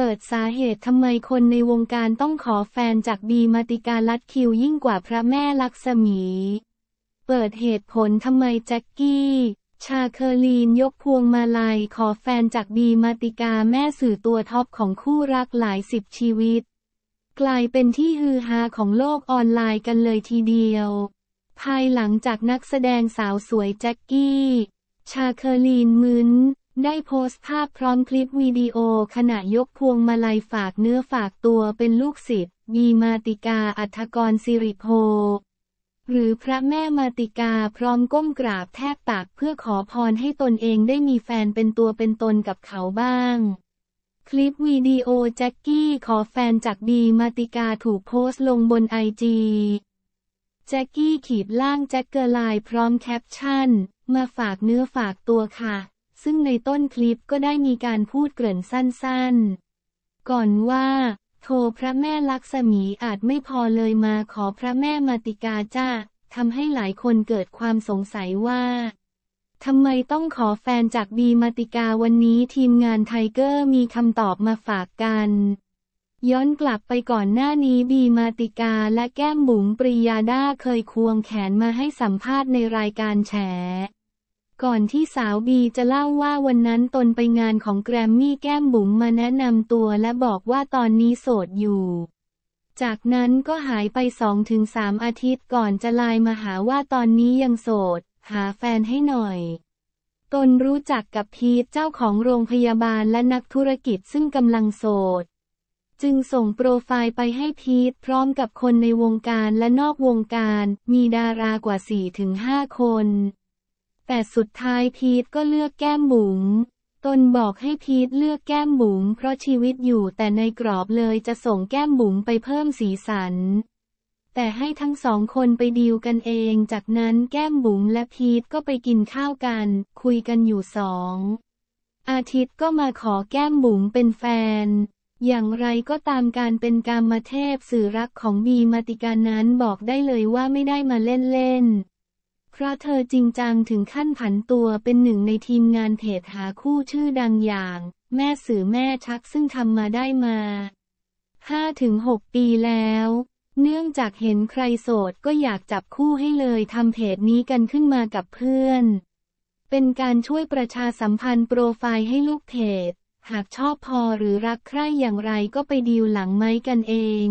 เปิดสาเหตุทำไมคนในวงการต้องขอแฟนจากบีมาติกาลัดคิวยิ่งกว่าพระแม่ลักษมี เปิดเหตุผลทำไมแจ็คกกี้ ชาเคอรีนยกพวงมาลัยขอแฟนจากบีมาติกาแม่สื่อตัวท็อปของคู่รักหลายสิบชีวิตกลายเป็นที่ฮือฮาของโลกออนไลน์กันเลยทีเดียว ภายหลังจากนักแสดงสาวสวยแจ็คกกี้ ชาเคอรีนมึนได้โพสต์ภาพพร้อมคลิปวิดีโอขณะยกพวงมาลัยฝากเนื้อฝากตัวเป็นลูกศิษย์บีมาติกาอัธกรสิริโพหรือพระแม่มาติกาพร้อมก้มกราบแทบตักเพื่อขอพรให้ตนเองได้มีแฟนเป็นตัวเป็นตนกับเขาบ้าง คลิปวิดีโอแจ็คกี้ขอแฟนจากบีมาติกาถูกโพสต์ลงบนไอจีแจ็คกี้ขีดล่างแจ็คเกอร์ไลน์พร้อมแคปชั่น มาฝากเนื้อฝากตัวค่ะซึ่งในต้นคลิปก็ได้มีการพูดเกริ่นสั้นๆ ก่อนว่าโทรพระแม่ลักษมีอาจไม่พอเลยมาขอพระแม่มาติกาจ้าทำให้หลายคนเกิดความสงสัยว่าทำไมต้องขอแฟนจากบีมาติกาวันนี้ทีมงานไทเกอร์มีคำตอบมาฝากกันย้อนกลับไปก่อนหน้านี้บีมาติกาและแก้มบุ๋งปริยาดาเคยควงแขนมาให้สัมภาษณ์ในรายการแฉก่อนที่สาวบีจะเล่าว่าวันนั้นตนไปงานของแกรมมี่แก้มบุ๋มมาแนะนำตัวและบอกว่าตอนนี้โสดอยู่ จากนั้นก็หายไปสสองงถึามอาทิตย์ก่อนจะไลน์มาหาว่าตอนนี้ยังโสด หาแฟนให้หน่อย ตนรู้จักกับพีทเจ้าของโรงพยาบาลและนักธุรกิจซึ่งกำลังโสด จึงส่งโปรไฟล์ไปให้พีทพร้อมกับคนในวงการและนอกวงการ มีดารากว่า4-5คนแต่สุดท้ายพีทก็เลือกแก้มบุ๋งตนบอกให้พีทเลือกแก้มบุ๋งเพราะชีวิตอยู่แต่ในกรอบเลยจะส่งแก้มบุ๋งไปเพิ่มสีสัน แต่ให้ทั้งสองคนไปดีลกันเอง จากนั้นแก้มบุ๋งและพีทก็ไปกินข้าวกัน คุยกันอยู่สอง อาทิตย์ก็มาขอแก้มบุ๋งเป็นแฟน อย่างไรก็ตามการเป็นการมาเทพสื่อรักของบีมาติกานั้นบอกได้เลยว่าไม่ได้มาเล่นเล่นเพราะเธอจริงจังถึงขั้นผันตัวเป็นหนึ่งในทีมงานเพจหาคู่ชื่อดังอย่าง แม่สื่อแม่ชักซึ่งทำมาได้มา 5-6 ปีแล้ว เนื่องจากเห็นใครโสดก็อยากจับคู่ให้เลยทำเพจนี้กันขึ้นมากับเพื่อน เป็นการช่วยประชาสัมพันธ์โปรไฟล์ให้ลูกเพจหากชอบพอหรือรักใครอย่างไรก็ไปดีลหลังไม้กันเอง